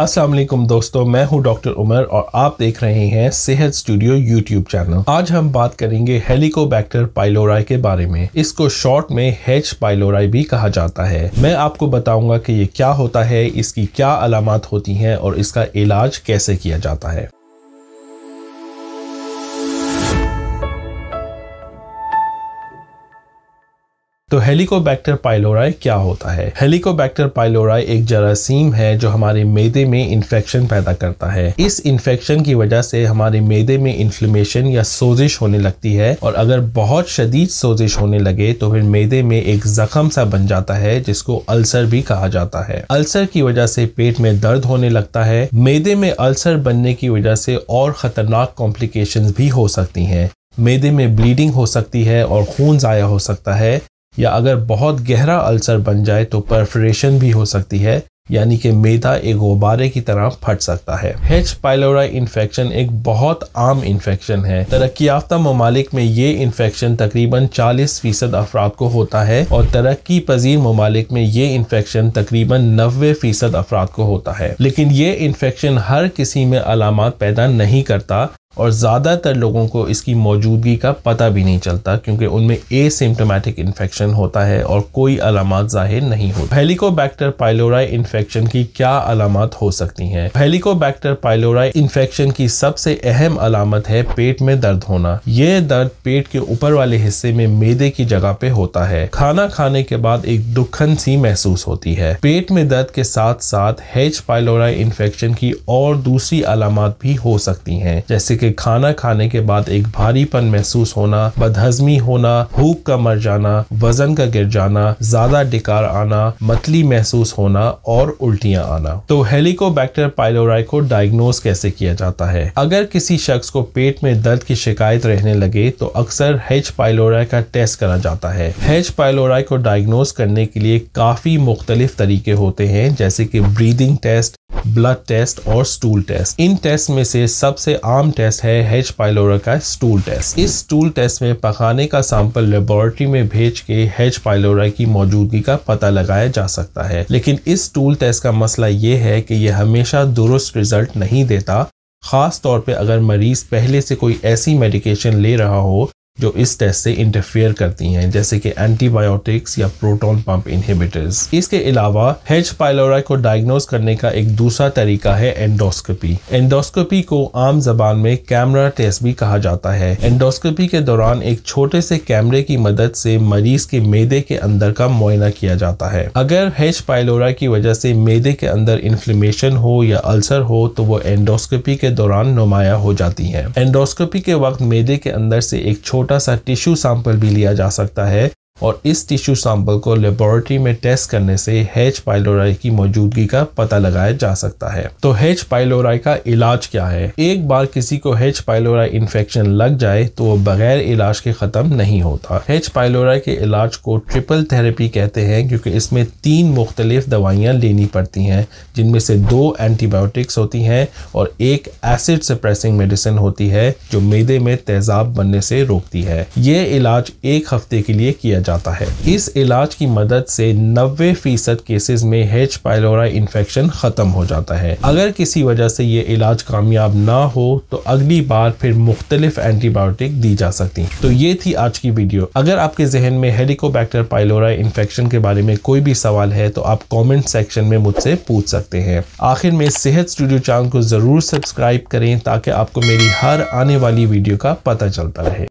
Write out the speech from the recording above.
अस्सलाम वालेकुम दोस्तों मैं हूं डॉक्टर उमर और आप देख रहे हैं सेहत स्टूडियो यूट्यूब चैनल आज हम बात करेंगे हेलिकोबैक्टर पाइलोराई के बारे में इसको शॉर्ट में हेच पाइलोराई भी कहा जाता है मैं आपको बताऊंगा कि ये क्या होता है इसकी क्या अलामत होती हैं और इसका इलाज कैसे किया जाता है तो हेलिकोबैक्टर पाइलोराई क्या होता है हेलिकोबैक्टर पाइलोराई एक जरासीम है जो हमारे मेदे में इन्फेक्शन पैदा करता है इस इन्फेक्शन की वजह से हमारे मेदे में इन्फ्लेमेशन या सोजिश होने लगती है और अगर बहुत शदीद सोजिश होने लगे तो फिर मेदे में एक जख्म सा बन जाता है जिसको अल्सर भी कहा जाता है अल्सर की वजह से पेट में दर्द होने लगता है मेदे में अल्सर बनने की वजह से और खतरनाक कॉम्प्लिकेशन भी हो सकती हैं मेदे में ब्लीडिंग हो सकती है और खून ज़ाया हो सकता है या अगर बहुत गहरा अल्सर बन जाए तो परफ्रेशन भी हो सकती है यानी कि मैदा एक गुब्बारे की तरह फट सकता है हेच पाइलोरा इन्फेक्शन एक बहुत आम इन्फेक्शन है तरक्की याफ्ता ममालिक में ये इन्फेक्शन तकरीबन 40 फीसद अफराद को होता है और तरक्की पजीर ममालिक में ये इन्फेक्शन तकरीबन नबे फीसद अफराद को होता है लेकिन ये इन्फेक्शन हर किसी में अलामत पैदा नहीं करता और ज़्यादातर लोगों को इसकी मौजूदगी का पता भी नहीं चलता क्योंकि उनमें एसिम्टोमेटिक इन्फेक्शन होता है और कोई अलामत जाहिर नहीं होती हेलिकोबैक्टर पाइलोरा इन्फेक्शन की क्या अलामत हो सकती हैं हेलिकोबैक्टर पाइलोरा इन्फेक्शन की सबसे अहम अलामत है पेट में दर्द होना यह दर्द पेट के ऊपर वाले हिस्से में मेदे की जगह पे होता है खाना खाने के बाद एक दुखन सी महसूस होती है पेट में दर्द के साथ साथ हेच पाइलोरा इन्फेक्शन की और दूसरी अलामत भी हो सकती है जैसे कि खाना खाने के बाद एक भारीपन महसूस होना बदहजमी होना भूख का मर जाना वजन का गिर जाना ज्यादा डिकार आना मतली महसूस होना और उल्टियां आना तो हेलिकोबैक्टर पाइलोराई को डायग्नोज कैसे किया जाता है अगर किसी शख्स को पेट में दर्द की शिकायत रहने लगे तो अक्सर हेच पाइलोराई का टेस्ट करा जाता है हेच पाइलोराई को डायग्नोज करने के लिए काफी मुख्तलिफ तरीके होते हैं जैसे कि ब्रीदिंग टेस्ट ब्लड टेस्ट और स्टूल टेस्ट इन टेस्ट में से सबसे आम टेस्ट है हेच पाइलोरा का स्टूल टेस्ट इस स्टूल टेस्ट में पकाने का सैंपल लेबोरेटरी में भेज के हेच पाइलोरा की मौजूदगी का पता लगाया जा सकता है लेकिन इस स्टूल टेस्ट का मसला ये है कि यह हमेशा दुरुस्त रिजल्ट नहीं देता खास तौर पे अगर मरीज पहले से कोई ऐसी मेडिकेशन ले रहा हो जो इस टेस्ट से इंटरफेयर करती हैं जैसे कि एंटीबायोटिक्स या प्रोटोन पंप इनहिबिटर्स इसके अलावा हेच पाइलोरा को डायग्नोज करने का एक दूसरा तरीका है एंडोस्कोपी एंडोस्कोपी को आम जबान में कैमरा टेस्ट भी कहा जाता है एंडोस्कोपी के दौरान एक छोटे से कैमरे की मदद से मरीज के मेदे के अंदर का मुआयना किया जाता है अगर हेच पाइलोरा की वजह से मेदे के अंदर इन्फ्लेमेशन हो या अल्सर हो तो वो एंडोस्कोपी के दौरान नुमाया हो जाती है एंडोस्कोपी के वक्त मेदे के अंदर से एक छोटे छोटा सा टिश्यू सैंपल भी लिया जा सकता है और इस टिश्यू सैंपल को लेबोरेटरी में टेस्ट करने से हेच पाइलोराई की मौजूदगी का पता लगाया जा सकता है तो हेच पाइलोराई का इलाज क्या है एक बार किसी को हेच पाइलोराई इन्फेक्शन लग जाए तो वो बगैर इलाज के खत्म नहीं होता हेच पाइलोराई के इलाज को ट्रिपल थेरेपी कहते हैं क्योंकि इसमें तीन मुख्तलिफ दवाइयाँ लेनी पड़ती हैं जिनमें से दो एंटीबायोटिक्स होती हैं और एक एसिड सप्रेसिंग मेडिसिन होती है जो मेदे में तेजाब बनने से रोकती है ये इलाज एक हफ्ते के लिए किया जाता जाता है इस इलाज की मदद से 90 फीसद केसेस में हेच पायलोरा इन्फेक्शन खत्म हो जाता है अगर किसी वजह से ये इलाज कामयाब ना हो तो अगली बार फिर मुख्तलिफ एंटीबायोटिक दी जा सकती तो ये थी आज की वीडियो अगर आपके जहन में हेलिकोबैक्टर पायलोरा इन्फेक्शन के बारे में कोई भी सवाल है तो आप कॉमेंट सेक्शन में मुझसे पूछ सकते हैं आखिर में सेहत स्टूडियो चैनल को जरूर सब्सक्राइब करें ताकि आपको मेरी हर आने वाली वीडियो का पता चलता रहे